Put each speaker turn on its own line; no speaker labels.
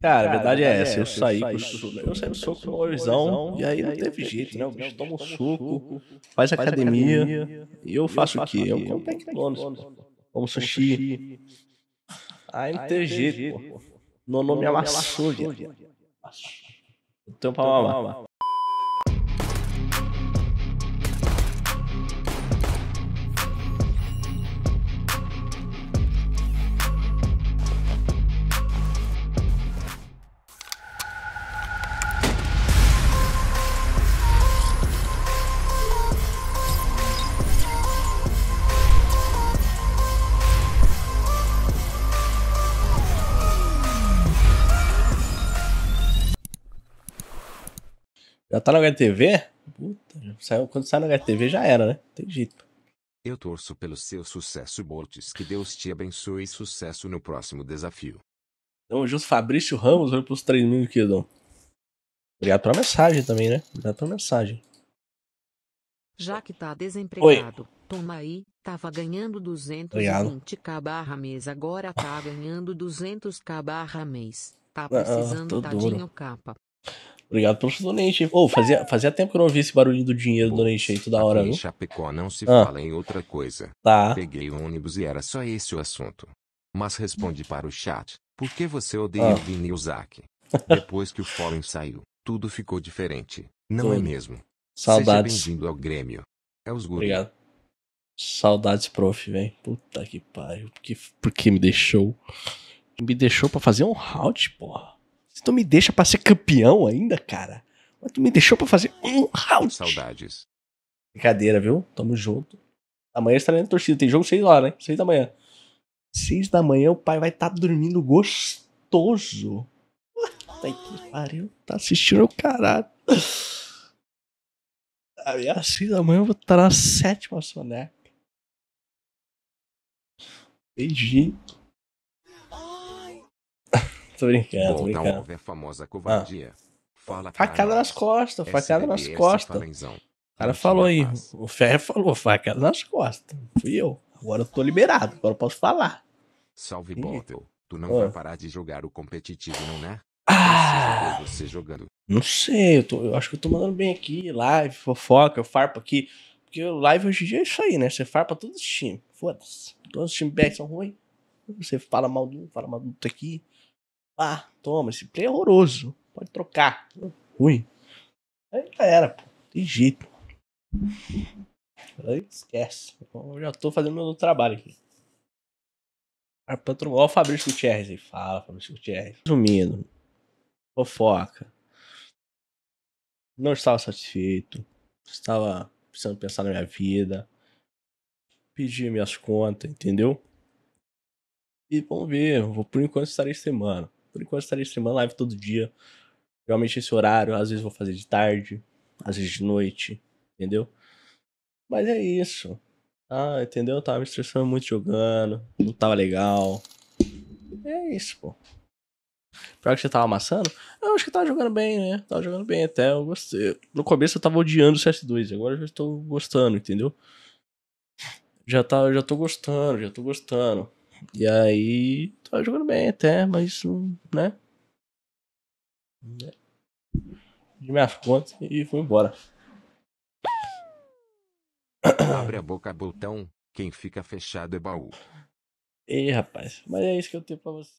Cara, a verdade é, é essa. Eu, saí, eu saí, com sempre com o Lorizão, e aí não teve jeito, né? O bicho né? toma um suco, faz academia, e eu faço o quê? Eu como McDonald's, como sushi. Aí não teve jeito, pô. Nono me amassou, viado. Então, pra Já tá no HTV? Puta, saiu, quando sai no HTV já era, né? Não tem jeito. Eu torço pelo seu sucesso, Boltz. Que Deus te abençoe e sucesso no próximo desafio. Então, o Fabrício Ramos olha pros três mil, queridão. Obrigado pela mensagem também, né? Obrigado pela mensagem. Já que tá desempregado, Oi. toma aí, tava ganhando 220k barra mês, agora tá ganhando 200k barra mês. Tá ah, ah, precisando, ah, tadinho duro. capa. Obrigado pelo donate. Ô, oh, fazia, fazia tempo que eu não ouvi esse barulho do dinheiro do donate aí toda hora, viu? Em Chapecó não se ah. fala em outra coisa. Tá. Peguei o um ônibus e era só esse o assunto. Mas responde para o chat. Por que você odeia ah. o Vini Depois que o Fallen saiu, tudo ficou diferente. Não é mesmo? Saudades. Seja bem-vindo ao Grêmio. É os guri. Obrigado. Saudades, prof, velho. Puta que pariu. Por que, por que me deixou? Me deixou para fazer um round, porra. Você não me deixa pra ser campeão ainda, cara? Mas tu me deixou pra fazer um round. Saudades. Brincadeira, viu? Tamo junto. Amanhã estarei na torcida. Tem jogo 6 horas, né? 6 da manhã. 6 da manhã o pai vai estar tá dormindo gostoso. Puta que pariu. Tá assistindo o caralho. Às 6 da manhã eu vou estar tá na sétima soneca. Beijinho. Tô brincando, tô brincando. a famosa covardia. Ah. Fala, facada nas costas, facada nas costas. Falenzão. O cara falou aí, o Ferro falou, facada nas costas. Fui eu. Agora eu tô liberado, agora eu posso falar. Salve, Bottle. Tu não oh. vai parar de jogar o competitivo, não, né? Ah! Você jogando. Não sei, eu, tô, eu acho que eu tô mandando bem aqui, live, fofoca, eu farpo aqui. Porque live hoje em dia é isso aí, né? Você farpa todos os times. Foda-se. Todos os times back são ruins. Você fala mal de um, fala mal do outro aqui. Ah, toma, esse play é horroroso. Pode trocar. Ruim. Aí já era, pô. Tem jeito. Aí esquece. Então, eu já tô fazendo meu trabalho aqui. Patrão, olha o Fabrício Gutierrez aí. Fala, Fabrício Gutierrez. Resumindo. Fofoca. Não estava satisfeito. Estava precisando pensar na minha vida. Pedir minhas contas, entendeu? E vamos ver. Vou, por enquanto estarei semana por enquanto estarei streamando live todo dia. Realmente esse horário, às vezes vou fazer de tarde, às vezes de noite, entendeu? Mas é isso. Ah, entendeu? Eu tava me estressando muito jogando, não tava legal. É isso, pô. Pior que você tava amassando? Eu acho que tava jogando bem, né? Tava jogando bem até, eu gostei. No começo eu tava odiando o CS2, agora eu já estou gostando, entendeu? Já, tá, já tô gostando, já tô gostando. E aí, tava tá jogando bem até, mas, né? De minhas contas e fui embora. Abre a boca, botão. Quem fica fechado é baú. Ei, rapaz. Mas é isso que eu tenho pra você.